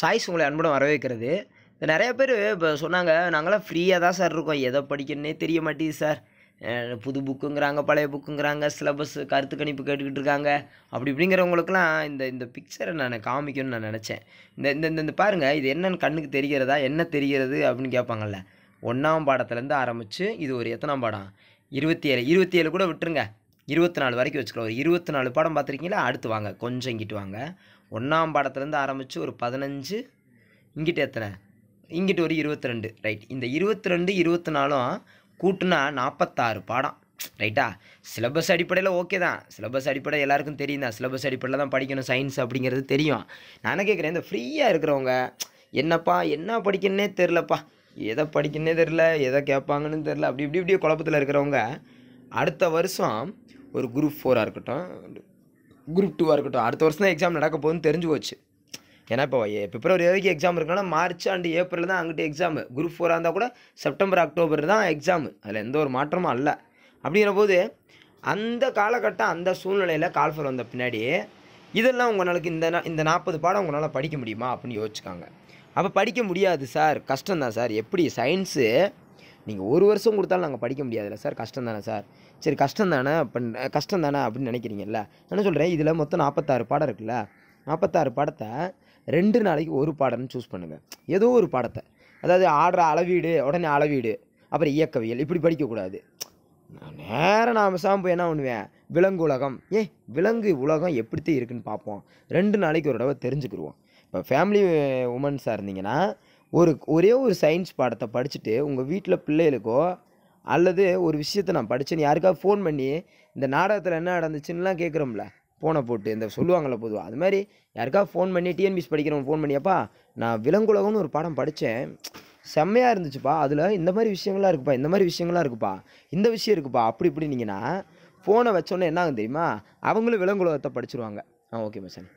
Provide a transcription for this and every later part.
choice உங்களை அன்புடன் வரவேற்கிறது நிறைய பேர் இப்போ சொன்னாங்க நாங்களாம் ஃப்ரீயாக தான் சார் இருக்கோம் எதை படிக்கணுன்னே தெரிய மாட்டேங்குது சார் புது புக்குங்கிறாங்க பழைய புக்குங்கிறாங்க சிலபஸ் கருத்து கணிப்பு கேட்டுக்கிட்டு இருக்காங்க அப்படி இப்படிங்கிறவங்களுக்குலாம் இந்த இந்த பிக்சரை நான் காமிக்கணும்னு நான் நினச்சேன் இந்த இந்த இந்த பாருங்கள் இது என்னென்னு கண்ணுக்கு தெரிகிறதா என்ன தெரிகிறது அப்படின்னு கேட்பாங்கல்ல ஒன்றாம் பாடத்துலேருந்து ஆரம்பித்து இது ஒரு எத்தனாம் பாடம் இருபத்தி ஏழு இருபத்தி ஏழு கூட விட்டுருங்க இருபத்தி நாலு வரைக்கும் வச்சுக்கலாம் ஒரு இருபத்தி நாலு பாடம் பார்த்துருக்கீங்களா அடுத்து வாங்க கொஞ்சம் இங்கிட்டு வாங்க ஒன்றாம் பாடத்துலேருந்து ஆரம்பித்து ஒரு பதினஞ்சு இங்கிட்ட எத்தனை இங்கிட்ட ஒரு இருபத்தி ரெண்டு ரைட் இந்த இருபத்தி ரெண்டு இருபத்தி நாலும் கூட்டுனா நாற்பத்தாறு பாடம் ரைட்டா சிலபஸ் அடிப்படையில் ஓகே தான் சிலபஸ் அடிப்படை எல்லாருக்கும் தெரியும் தான் சிலபஸ் அடிப்படையில் தான் படிக்கணும் சயின்ஸ் அப்படிங்கிறது தெரியும் நான் கேட்குறேன் இந்த ஃப்ரீயாக இருக்கிறவங்க என்னப்பா என்ன படிக்கணுன்னே தெரிலப்பா எதை படிக்கணுன்னே தெரில எதை கேட்பாங்கன்னு தெரில அப்படி இப்படி இப்படியே குழப்பத்தில் இருக்கிறவங்க அடுத்த வருஷம் ஒரு குரூப் ஃபோராக இருக்கட்டும் குரூப் டூவாக இருக்கட்டும் அடுத்த வருஷம் தான் எக்ஸாம் நடக்க போகுதுன்னு தெரிஞ்சு போச்சு ஏன்னா இப்போ பிப்ரவரி வரைக்கும் எக்ஸாம் இருக்குன்னா மார்ச் அண்டு ஏப்ரல் தான் அங்கிட்ட எக்ஸாமு குரூப் ஃபோராக இருந்தால் கூட செப்டம்பர் அக்டோபர் தான் எக்ஸாமு அதில் எந்த ஒரு மாற்றமும் அல்ல அப்படிங்கிற போது அந்த காலகட்டம் அந்த சூழ்நிலையில் கால்ஃபர் வந்த பின்னாடி இதெல்லாம் உங்களாலுக்கு இந்த இந்த நாற்பது பாடம் உங்களால் படிக்க முடியுமா அப்படின்னு யோசிச்சுக்காங்க அப்போ படிக்க முடியாது சார் கஷ்டம் தான் சார் எப்படி சயின்ஸு நீங்கள் ஒரு வருஷம் கொடுத்தாலும் நாங்கள் படிக்க முடியாதுல்ல சார் கஷ்டம் தானே சார் சரி கஷ்டம் தானே அப்போ கஷ்டம் தானே அப்படின்னு நினைக்கிறீங்கல்ல என்ன சொல்கிறேன் இதில் மொத்தம் நாற்பத்தாறு பாடம் இருக்குல்ல நாற்பத்தாறு பாடத்தை ரெண்டு நாளைக்கு ஒரு பாடம்னு சூஸ் பண்ணுங்கள் ஏதோ ஒரு பாடத்தை அதாவது ஆடுற அளவீடு உடனே அளவீடு அப்புறம் இயக்கவியல் இப்படி படிக்கக்கூடாது நேரம் நான் சாம்பு என்ன பண்ணுவேன் விலங்கு உலகம் ஏ விலங்கு உலகம் எப்படித்தான் இருக்குன்னு பார்ப்போம் ரெண்டு நாளைக்கு ஒரு தடவை தெரிஞ்சுக்கிடுவோம் இப்போ ஃபேமிலி உமன்ஸாக இருந்தீங்கன்னா ஒரு ஒரே ஒரு சயின்ஸ் பாடத்தை படிச்சுட்டு உங்கள் வீட்டில் பிள்ளைகளுக்கோ அல்லது ஒரு விஷயத்தை நான் படித்தேன்னு யாருக்காவது ஃபோன் பண்ணி இந்த நாடகத்தில் என்ன நடந்துச்சுன்னுலாம் கேட்குறோம்ல ஃபோனை போட்டு இந்த சொல்லுவாங்கள்ல பொதுவாக அது மாதிரி யாருக்காவது ஃபோன் பண்ணி டிஎன்பிஎஸ் படிக்கிறவங்க ஃபோன் பண்ணியப்பா நான் விலங்குலகம்னு ஒரு பாடம் படித்தேன் செம்மையாக இருந்துச்சுப்பா அதில் இந்த மாதிரி விஷயங்களாக இருக்குப்பா இந்த மாதிரி விஷயங்களாக இருக்குப்பா இந்த விஷயம் இருக்குப்பா அப்படி நீங்கன்னா ஃபோனை வச்சோன்னே என்ன ஆகும் தெரியுமா அவங்களும் விலங்குலகத்தை படிச்சிருவாங்க ஆ ஓகே மச்சான்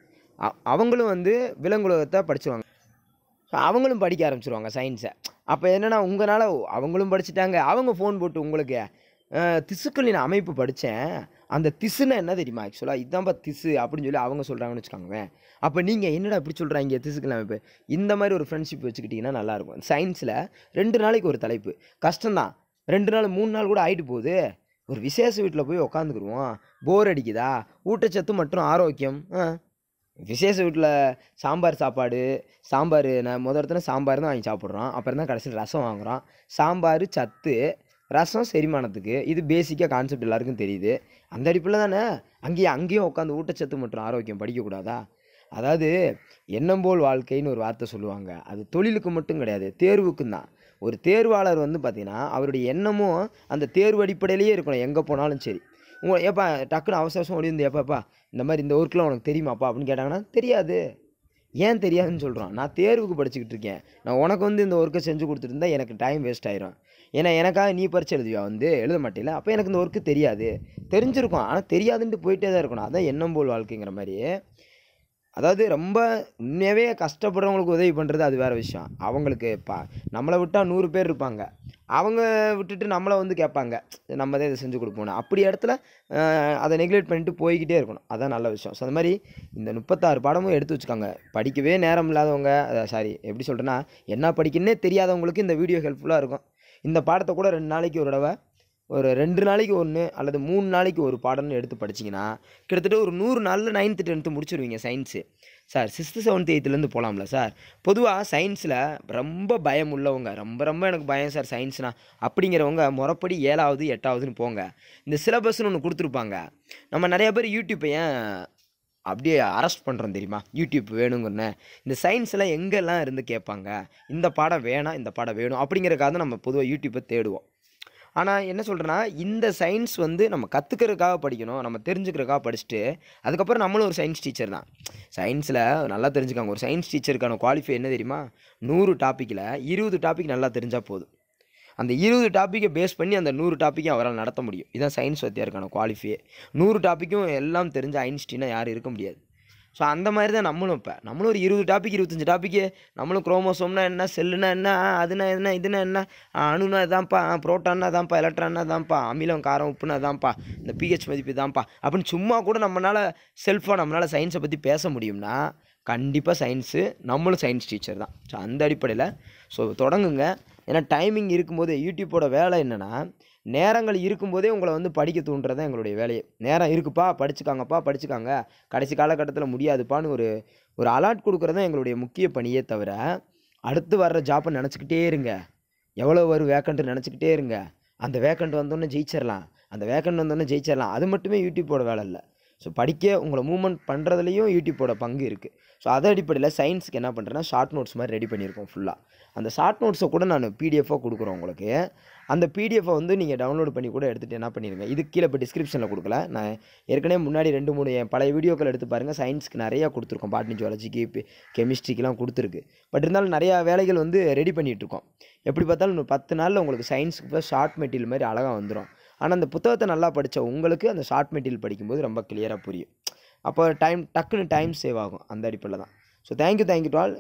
அவங்களும் வந்து விலங்குலகத்தை படிச்சிருவாங்க ஸோ அவங்களும் படிக்க ஆரம்பிச்சிருவாங்க சயின்ஸை அப்போ என்னென்னா உங்களால் அவங்களும் படிச்சுட்டாங்க அவங்க ஃபோன் போட்டு உங்களுக்கு திசுக்களின் அமைப்பு படித்தேன் அந்த திசுன்னு என்ன தெரியுமா ஆக்சுவலாக இதுதான்ப்பா திசு அப்படின்னு சொல்லி அவங்க சொல்கிறாங்கன்னு வச்சுக்காங்க அப்போ நீங்கள் என்னடா இப்படி சொல்கிறாங்க திசுக்கள் அமைப்பு இந்த மாதிரி ஒரு ஃப்ரெண்ட்ஷிப் வச்சுக்கிட்டிங்கன்னா நல்லாயிருக்கும் சயின்ஸில் ரெண்டு நாளைக்கு ஒரு தலைப்பு கஷ்டம்தான் ரெண்டு நாள் மூணு நாள் கூட ஆகிட்டு போகுது ஒரு விசேஷ வீட்டில் போய் உக்காந்துக்குருவோம் போர் அடிக்குதா ஊட்டச்சத்து மற்றும் ஆரோக்கியம் விசேஷ வீட்டில் சாம்பார் சாப்பாடு சாம்பார் நான் முத இடத்துல சாம்பார் தான் வாங்கி சாப்பிட்றோம் அப்புறம் தான் கடைசியில் ரசம் வாங்குகிறோம் சாம்பார் சத்து ரசம் செரிமானத்துக்கு இது பேசிக்காக கான்செப்ட் எல்லாருக்கும் தெரியுது அந்த அடிப்பில் தானே அங்கேயும் அங்கேயும் உட்காந்து ஊட்டச்சத்து மற்றும் ஆரோக்கியம் படிக்கக்கூடாதா அதாவது எண்ணம் போல் வாழ்க்கைன்னு ஒரு வார்த்தை சொல்லுவாங்க அது தொழிலுக்கு மட்டும் கிடையாது தேர்வுக்கும் தான் ஒரு தேர்வாளர் வந்து பார்த்திங்கன்னா அவருடைய எண்ணமும் அந்த தேர்வு அடிப்படையிலேயே இருக்கணும் எங்கே போனாலும் சரி உங்களை ஏப்பா டக்குன்னு அவசரம் ஓடி வந்து ஏப்பாப்பா இந்த மாதிரி இந்த ஊருக்குலாம் உனக்கு தெரியுமாப்பா அப்படின்னு கேட்டாங்கன்னா தெரியாது ஏன் தெரியாதுன்னு சொல்கிறான் நான் தேர்வுக்கு படிச்சுக்கிட்டு இருக்கேன் நான் உனக்கு வந்து இந்த ஒர்க்கை செஞ்சு கொடுத்துருந்தா எனக்கு டைம் வேஸ்ட் ஆயிரும் ஏன்னா எனக்காக நீ பரிச்சு எழுதுவியா வந்து எழுத மாட்டேல அப்போ எனக்கு இந்த ஒர்க்கு தெரியாது தெரிஞ்சிருக்கும் ஆனால் தெரியாதுன்ட்டு போயிட்டே தான் இருக்கணும் அதான் எண்ணம் போல் வாழ்க்கைங்கிற மாதிரி அதாவது ரொம்ப உண்மையாகவே கஷ்டப்படுறவங்களுக்கு உதவி பண்ணுறது அது வேறு விஷயம் அவங்களுக்கு இப்போ நம்மளை விட்டால் நூறு பேர் இருப்பாங்க அவங்க விட்டுட்டு நம்மளை வந்து கேட்பாங்க நம்ம தான் இதை செஞ்சு கொடுப்போம்னு அப்படி இடத்துல அதை நெக்லெக்ட் பண்ணிட்டு போய்கிட்டே இருக்கணும் அதுதான் நல்ல விஷயம் ஸோ அது மாதிரி இந்த முப்பத்தாறு பாடமும் எடுத்து வச்சுக்காங்க படிக்கவே நேரம் இல்லாதவங்க சாரி எப்படி சொல்கிறேன்னா என்ன படிக்கணுன்னே தெரியாதவங்களுக்கு இந்த வீடியோ ஹெல்ப்ஃபுல்லாக இருக்கும் இந்த பாடத்தை கூட ரெண்டு நாளைக்கு ஒரு தடவை ஒரு ரெண்டு நாளைக்கு ஒன்று அல்லது மூணு நாளைக்கு ஒரு பாடம்னு எடுத்து படிச்சிங்கன்னா கிட்டத்தட்ட ஒரு நூறு நாளில் நைன்த்து டென்த்து முடிச்சிருவீங்க சயின்ஸு சார் சிக்ஸ்த்து செவன்த்து எயித்துலேருந்து போகலாம்ல சார் பொதுவாக சயின்ஸில் ரொம்ப பயம் உள்ளவங்க ரொம்ப ரொம்ப எனக்கு பயம் சார் சயின்ஸ்னால் அப்படிங்கிறவங்க முறப்படி ஏழாவது எட்டாவதுன்னு போங்க இந்த சிலபஸ்ன்னு ஒன்று கொடுத்துருப்பாங்க நம்ம நிறைய பேர் யூடியூப்பை ஏன் அப்படியே அரெஸ்ட் பண்ணுறோம் தெரியுமா யூடியூப் வேணுங்கன்னு இந்த சயின்ஸில் எங்கெல்லாம் இருந்து கேட்பாங்க இந்த பாடம் வேணாம் இந்த பாடம் வேணும் அப்படிங்கிறக்காக நம்ம பொதுவாக யூடியூப்பை தேடுவோம் ஆனால் என்ன சொல்கிறேன்னா இந்த சயின்ஸ் வந்து நம்ம கற்றுக்கிறதுக்காக படிக்கணும் நம்ம தெரிஞ்சுக்கிறதுக்காக படிச்சுட்டு அதுக்கப்புறம் நம்மளும் ஒரு சயின்ஸ் டீச்சர் தான் சயின்ஸில் நல்லா தெரிஞ்சுக்காங்க ஒரு சயின்ஸ் டீச்சருக்கான குவாலிஃபை என்ன தெரியுமா நூறு டாப்பிக்கில் இருபது டாபிக் நல்லா தெரிஞ்சால் போதும் அந்த இருபது டாப்பிக்கை பேஸ் பண்ணி அந்த நூறு டாப்பிக்கும் அவரால் நடத்த முடியும் இதுதான் சயின்ஸ் வாத்தியாருக்கான குவாலிஃபியே நூறு டாப்பிக்கும் எல்லாம் தெரிஞ்ச ஐன்ஸ்டீனாக யாரும் இருக்க முடியாது ஸோ அந்த மாதிரி தான் நம்மளும் இப்போ நம்மளும் ஒரு இருபது டாபிக் இருபத்தஞ்சி டாப்பிக்கு நம்மளும் குரோமோசோம்னா என்ன செல்லுனா என்ன அதுனா என்ன இதுனா என்ன அணுனா இதான்ப்பா ப்ரோட்டானா தான்ப்பா எலக்ட்ரானா தான்ப்பா அமிலம் காரம் உப்புனா தான்ப்பா இந்த பிஹெச் மதிப்பு தான்ப்பா அப்படின்னு சும்மா கூட நம்மளால் செல்ஃபாக நம்மளால் சயின்ஸை பற்றி பேச முடியும்னா கண்டிப்பாக சயின்ஸு நம்மளும் சயின்ஸ் டீச்சர் தான் ஸோ அந்த அடிப்படையில் ஸோ தொடங்குங்க ஏன்னா டைமிங் இருக்கும்போது யூடியூப்போட வேலை என்னென்னா நேரங்கள் இருக்கும்போதே உங்களை வந்து படிக்க தூண்டுறதா எங்களுடைய வேலையை நேரம் இருக்குப்பா படிச்சுக்காங்கப்பா படிச்சுக்காங்க கடைசி காலகட்டத்தில் முடியாதுப்பான்னு ஒரு ஒரு அலாட் கொடுக்குறது தான் எங்களுடைய முக்கிய பணியே தவிர அடுத்து வர்ற ஜாப்பை நினச்சிக்கிட்டே இருங்க எவ்வளோ வரும் வேக்கண்ட் நினச்சிக்கிட்டே இருங்க அந்த வேக்கண்ட் வந்தோன்னே ஜெயிச்சிடலாம் அந்த வேக்கண்ட் வந்தோன்னே ஜெயிச்சிடலாம் அது மட்டுமே யூடியூப்போட வேலை இல்லை ஸோ படிக்க உங்களை மூவ்மெண்ட் பண்ணுறதுலையும் யூடியூப்போட பங்கு இருக்குது ஸோ அதை அடிப்படையில் சயின்ஸுக்கு என்ன பண்ணுறேன்னா ஷார்ட் நோட்ஸ் மாதிரி ரெடி பண்ணியிருக்கோம் ஃபுல்லாக அந்த ஷார்ட் நோட்ஸை கூட நான் பிடிஎஃபாக கொடுக்குறேன் உங்களுக்கு அந்த பிடிஎஃப்பை வந்து நீங்கள் டவுன்லோட் பண்ணி கூட எடுத்துகிட்டு என்ன பண்ணிடுங்க இது கீழே இப்போ டிஸ்கிரிப்ஷனில் கொடுக்கல நான் ஏற்கனவே முன்னாடி ரெண்டு மூணு என் பழைய வீடியோக்கள் எடுத்து பாருங்கள் சயின்ஸ்க்கு நிறையா கொடுத்துருக்கோம் பாட்னி ஜுவாலஜிக்கு கெமிஸ்ட்ரிக்கெலாம் கொடுத்துருக்கு பட் இருந்தாலும் நிறையா வேலைகள் வந்து ரெடி பண்ணிகிட்ருக்கோம் எப்படி பார்த்தாலும் இன்னும் பத்து நாளில் உங்களுக்கு சயின்ஸுக்கு ஷார்ட் மெட்டீரியல் மாதிரி அழகாக வந்துடும் ஆனால் அந்த புத்தகத்தை நல்லா படித்த உங்களுக்கு அந்த ஷார்ட் மெட்டீரியல் படிக்கும்போது ரொம்ப கிளியராக புரியும் அப்போ டைம் டக்குன்னு டைம் சேவ் ஆகும் அந்த அடிப்படையில் தான் so thank you thank you to all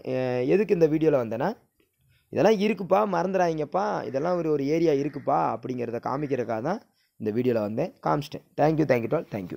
எதுக்கு இந்த வீடியோவில் வந்தேன்னா இதெல்லாம் இருக்குப்பா மறந்துடாங்கப்பா இதெல்லாம் ஒரு ஒரு ஏரியா இருக்குப்பா அப்படிங்கிறத காமிக்கிறக்காக தான் இந்த வீடியோவில் வந்தேன் காமிச்சிட்டேன் தேங்க்யூ தேங்க்யூ டால் தேங்க்யூ